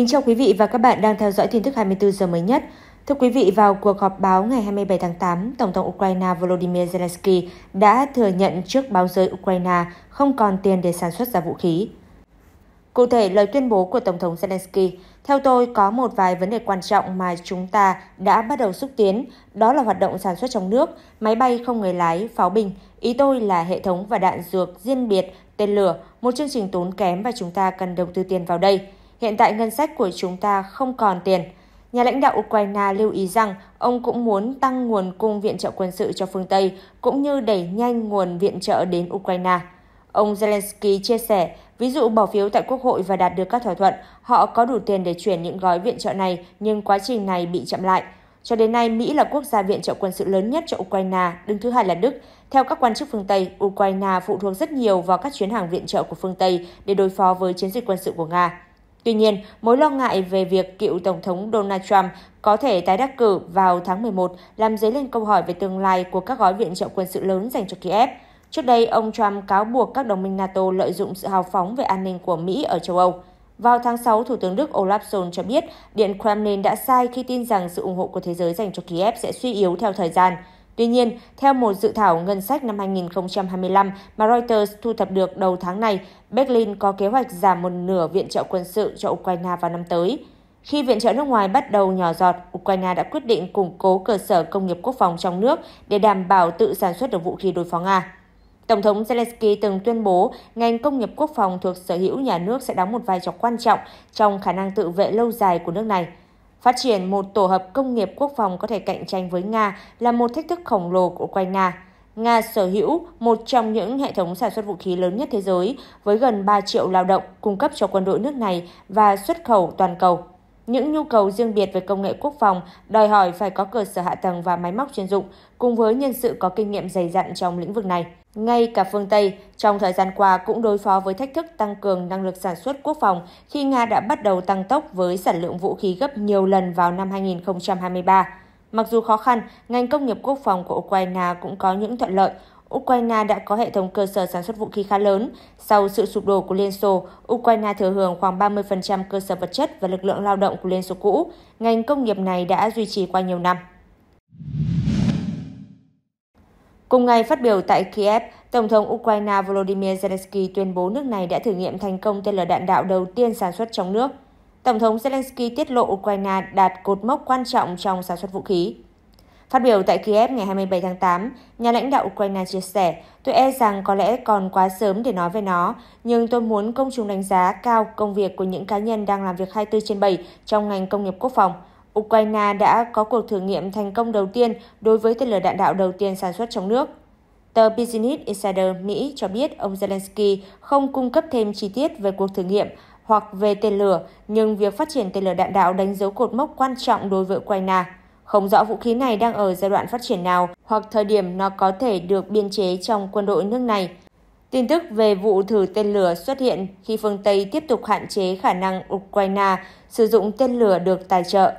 Kính chào quý vị và các bạn đang theo dõi tin tức 24 giờ mới nhất. Thưa quý vị, vào cuộc họp báo ngày 27 tháng 8, Tổng thống Ukraine Volodymyr Zelensky đã thừa nhận trước báo giới Ukraine không còn tiền để sản xuất ra vũ khí. Cụ thể, lời tuyên bố của Tổng thống Zelensky, theo tôi có một vài vấn đề quan trọng mà chúng ta đã bắt đầu xúc tiến, đó là hoạt động sản xuất trong nước, máy bay không người lái, pháo binh, ý tôi là hệ thống và đạn dược riêng biệt, tên lửa, một chương trình tốn kém và chúng ta cần đầu tư tiền vào đây hiện tại ngân sách của chúng ta không còn tiền. Nhà lãnh đạo Ukraine lưu ý rằng ông cũng muốn tăng nguồn cung viện trợ quân sự cho phương Tây, cũng như đẩy nhanh nguồn viện trợ đến Ukraine. Ông Zelensky chia sẻ, ví dụ bỏ phiếu tại Quốc hội và đạt được các thỏa thuận, họ có đủ tiền để chuyển những gói viện trợ này, nhưng quá trình này bị chậm lại. Cho đến nay, Mỹ là quốc gia viện trợ quân sự lớn nhất cho Ukraine, đứng thứ hai là Đức. Theo các quan chức phương Tây, Ukraine phụ thuộc rất nhiều vào các chuyến hàng viện trợ của phương Tây để đối phó với chiến dịch quân sự của Nga. Tuy nhiên, mối lo ngại về việc cựu Tổng thống Donald Trump có thể tái đắc cử vào tháng 11 làm dấy lên câu hỏi về tương lai của các gói viện trợ quân sự lớn dành cho Kiev. Trước đây, ông Trump cáo buộc các đồng minh NATO lợi dụng sự hào phóng về an ninh của Mỹ ở châu Âu. Vào tháng 6, Thủ tướng Đức Olaf Scholz cho biết Điện Kremlin đã sai khi tin rằng sự ủng hộ của thế giới dành cho Kiev sẽ suy yếu theo thời gian. Tuy nhiên, theo một dự thảo ngân sách năm 2025 mà Reuters thu thập được đầu tháng này, Berlin có kế hoạch giảm một nửa viện trợ quân sự cho Ukraine vào năm tới. Khi viện trợ nước ngoài bắt đầu nhỏ giọt, Ukraine đã quyết định củng cố cơ sở công nghiệp quốc phòng trong nước để đảm bảo tự sản xuất được vũ khí đối phó Nga. Tổng thống Zelensky từng tuyên bố ngành công nghiệp quốc phòng thuộc sở hữu nhà nước sẽ đóng một vai trò quan trọng trong khả năng tự vệ lâu dài của nước này. Phát triển một tổ hợp công nghiệp quốc phòng có thể cạnh tranh với Nga là một thách thức khổng lồ của Ukraine. Nga sở hữu một trong những hệ thống sản xuất vũ khí lớn nhất thế giới với gần 3 triệu lao động cung cấp cho quân đội nước này và xuất khẩu toàn cầu. Những nhu cầu riêng biệt về công nghệ quốc phòng đòi hỏi phải có cơ sở hạ tầng và máy móc chuyên dụng cùng với nhân sự có kinh nghiệm dày dặn trong lĩnh vực này. Ngay cả phương Tây, trong thời gian qua cũng đối phó với thách thức tăng cường năng lực sản xuất quốc phòng khi Nga đã bắt đầu tăng tốc với sản lượng vũ khí gấp nhiều lần vào năm 2023. Mặc dù khó khăn, ngành công nghiệp quốc phòng của Ukraine cũng có những thuận lợi. Ukraine đã có hệ thống cơ sở sản xuất vũ khí khá lớn. Sau sự sụp đổ của Liên Xô, Ukraine thừa hưởng khoảng 30% cơ sở vật chất và lực lượng lao động của Liên Xô cũ. Ngành công nghiệp này đã duy trì qua nhiều năm. Cùng ngày phát biểu tại Kiev, Tổng thống Ukraine Volodymyr Zelensky tuyên bố nước này đã thử nghiệm thành công tên lửa đạn đạo đầu tiên sản xuất trong nước. Tổng thống Zelensky tiết lộ Ukraine đạt cột mốc quan trọng trong sản xuất vũ khí. Phát biểu tại Kiev ngày 27 tháng 8, nhà lãnh đạo Ukraine chia sẻ, tôi e rằng có lẽ còn quá sớm để nói về nó, nhưng tôi muốn công chúng đánh giá cao công việc của những cá nhân đang làm việc 24 trên 7 trong ngành công nghiệp quốc phòng – Ukraine đã có cuộc thử nghiệm thành công đầu tiên đối với tên lửa đạn đạo đầu tiên sản xuất trong nước. Tờ Business Insider Mỹ cho biết ông Zelensky không cung cấp thêm chi tiết về cuộc thử nghiệm hoặc về tên lửa, nhưng việc phát triển tên lửa đạn đạo đánh dấu cột mốc quan trọng đối với Ukraine. Không rõ vũ khí này đang ở giai đoạn phát triển nào hoặc thời điểm nó có thể được biên chế trong quân đội nước này. Tin tức về vụ thử tên lửa xuất hiện khi phương Tây tiếp tục hạn chế khả năng Ukraine sử dụng tên lửa được tài trợ.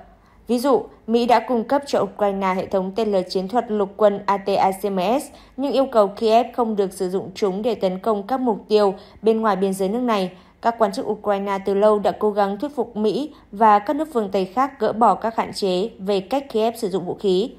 Ví dụ, Mỹ đã cung cấp cho Ukraine hệ thống tên lửa chiến thuật lục quân ATACMS, nhưng yêu cầu Kiev không được sử dụng chúng để tấn công các mục tiêu bên ngoài biên giới nước này. Các quan chức Ukraine từ lâu đã cố gắng thuyết phục Mỹ và các nước phương Tây khác gỡ bỏ các hạn chế về cách Kiev sử dụng vũ khí.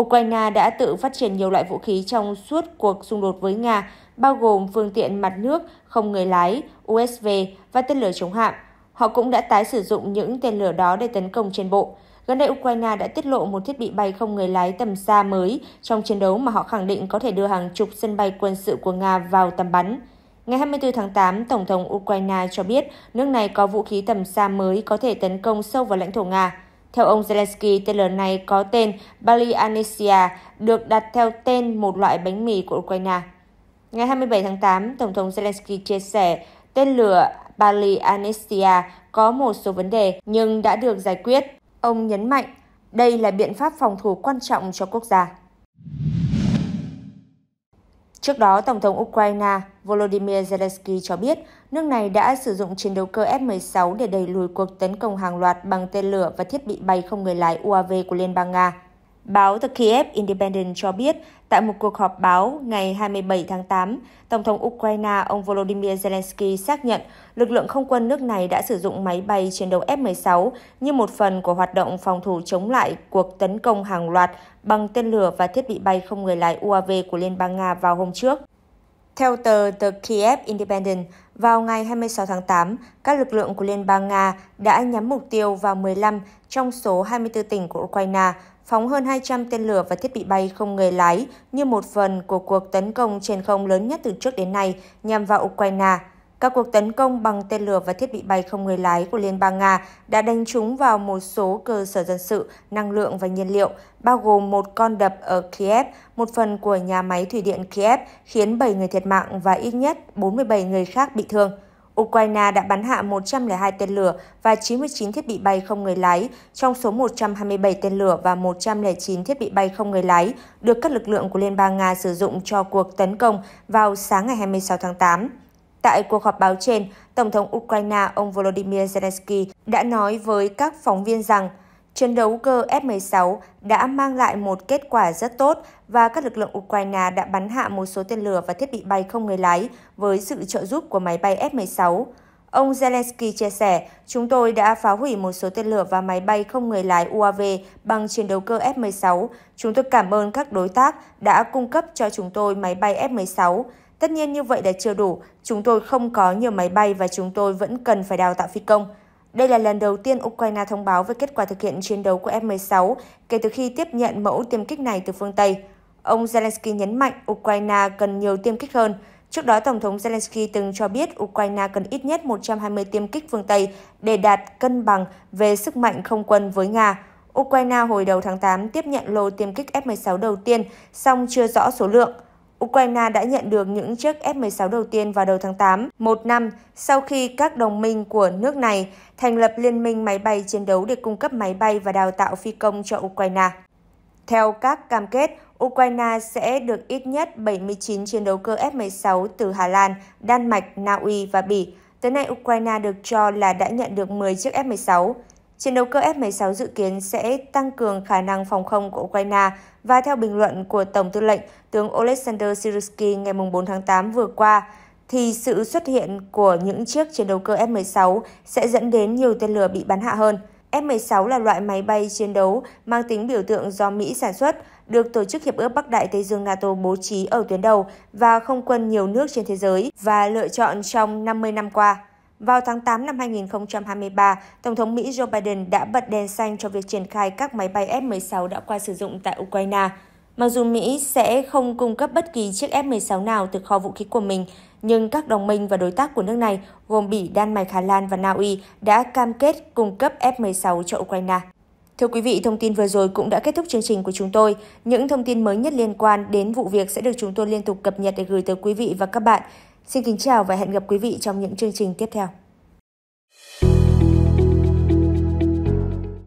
Ukraine đã tự phát triển nhiều loại vũ khí trong suốt cuộc xung đột với Nga, bao gồm phương tiện mặt nước, không người lái, USV và tên lửa chống hạm. Họ cũng đã tái sử dụng những tên lửa đó để tấn công trên bộ. Gần đây, Ukraine đã tiết lộ một thiết bị bay không người lái tầm xa mới trong chiến đấu mà họ khẳng định có thể đưa hàng chục sân bay quân sự của Nga vào tầm bắn. Ngày 24 tháng 8, Tổng thống Ukraine cho biết nước này có vũ khí tầm xa mới có thể tấn công sâu vào lãnh thổ Nga. Theo ông Zelensky, tên lửa này có tên Balianesia, được đặt theo tên một loại bánh mì của Ukraine. Ngày 27 tháng 8, Tổng thống Zelensky chia sẻ tên lửa Balianesia có một số vấn đề nhưng đã được giải quyết. Ông nhấn mạnh đây là biện pháp phòng thủ quan trọng cho quốc gia. Trước đó, Tổng thống Ukraine Volodymyr Zelensky cho biết nước này đã sử dụng chiến đấu cơ F-16 để đẩy lùi cuộc tấn công hàng loạt bằng tên lửa và thiết bị bay không người lái UAV của Liên bang Nga. Báo The Kiev Independent cho biết, tại một cuộc họp báo ngày 27 tháng 8, Tổng thống Ukraine ông Volodymyr Zelensky xác nhận lực lượng không quân nước này đã sử dụng máy bay chiến đấu F-16 như một phần của hoạt động phòng thủ chống lại cuộc tấn công hàng loạt bằng tên lửa và thiết bị bay không người lái UAV của Liên bang Nga vào hôm trước. Theo tờ The Kiev Independent, vào ngày 26 tháng 8, các lực lượng của Liên bang Nga đã nhắm mục tiêu vào 15 trong số 24 tỉnh của Ukraine, phóng hơn 200 tên lửa và thiết bị bay không người lái như một phần của cuộc tấn công trên không lớn nhất từ trước đến nay nhằm vào Ukraine. Các cuộc tấn công bằng tên lửa và thiết bị bay không người lái của Liên bang Nga đã đánh trúng vào một số cơ sở dân sự, năng lượng và nhiên liệu, bao gồm một con đập ở Kiev, một phần của nhà máy thủy điện Kiev, khiến 7 người thiệt mạng và ít nhất 47 người khác bị thương. Ukraine đã bắn hạ 102 tên lửa và 99 thiết bị bay không người lái, trong số 127 tên lửa và 109 thiết bị bay không người lái được các lực lượng của Liên bang Nga sử dụng cho cuộc tấn công vào sáng ngày 26 tháng 8. Tại cuộc họp báo trên, Tổng thống Ukraine ông Volodymyr Zelensky đã nói với các phóng viên rằng Trận đấu cơ f 16 đã mang lại một kết quả rất tốt và các lực lượng Ukraine đã bắn hạ một số tên lửa và thiết bị bay không người lái với sự trợ giúp của máy bay F-16. Ông Zelensky chia sẻ, chúng tôi đã phá hủy một số tên lửa và máy bay không người lái UAV bằng chiến đấu cơ F-16. Chúng tôi cảm ơn các đối tác đã cung cấp cho chúng tôi máy bay F-16. Tất nhiên như vậy là chưa đủ, chúng tôi không có nhiều máy bay và chúng tôi vẫn cần phải đào tạo phi công. Đây là lần đầu tiên Ukraine thông báo về kết quả thực hiện chiến đấu của F-16 kể từ khi tiếp nhận mẫu tiêm kích này từ phương Tây. Ông Zelensky nhấn mạnh Ukraine cần nhiều tiêm kích hơn. Trước đó, Tổng thống Zelensky từng cho biết Ukraine cần ít nhất 120 tiêm kích phương Tây để đạt cân bằng về sức mạnh không quân với Nga. Ukraine hồi đầu tháng 8 tiếp nhận lô tiêm kích F-16 đầu tiên, song chưa rõ số lượng. Ukraine đã nhận được những chiếc F-16 đầu tiên vào đầu tháng 8, một năm sau khi các đồng minh của nước này thành lập liên minh máy bay chiến đấu để cung cấp máy bay và đào tạo phi công cho Ukraine. Theo các cam kết, Ukraine sẽ được ít nhất 79 chiến đấu cơ F-16 từ Hà Lan, Đan Mạch, Na Uy và Bỉ. Tới nay, Ukraine được cho là đã nhận được 10 chiếc F-16. Chiến đấu cơ F-16 dự kiến sẽ tăng cường khả năng phòng không của Ukraine và theo bình luận của Tổng tư lệnh tướng Oleksandr Syrsky ngày 4 tháng 8 vừa qua, thì sự xuất hiện của những chiếc chiến đấu cơ F-16 sẽ dẫn đến nhiều tên lửa bị bắn hạ hơn. F-16 là loại máy bay chiến đấu mang tính biểu tượng do Mỹ sản xuất, được Tổ chức Hiệp ước Bắc Đại Tây Dương NATO bố trí ở tuyến đầu và không quân nhiều nước trên thế giới và lựa chọn trong 50 năm qua. Vào tháng 8 năm 2023, Tổng thống Mỹ Joe Biden đã bật đèn xanh cho việc triển khai các máy bay F-16 đã qua sử dụng tại Ukraine. Mặc dù Mỹ sẽ không cung cấp bất kỳ chiếc F-16 nào từ kho vũ khí của mình, nhưng các đồng minh và đối tác của nước này gồm Bỉ, Đan Mạch, Hà Lan và Na Uy đã cam kết cung cấp F-16 cho Ukraine. Thưa quý vị, thông tin vừa rồi cũng đã kết thúc chương trình của chúng tôi. Những thông tin mới nhất liên quan đến vụ việc sẽ được chúng tôi liên tục cập nhật để gửi tới quý vị và các bạn. Xin kính chào và hẹn gặp quý vị trong những chương trình tiếp theo.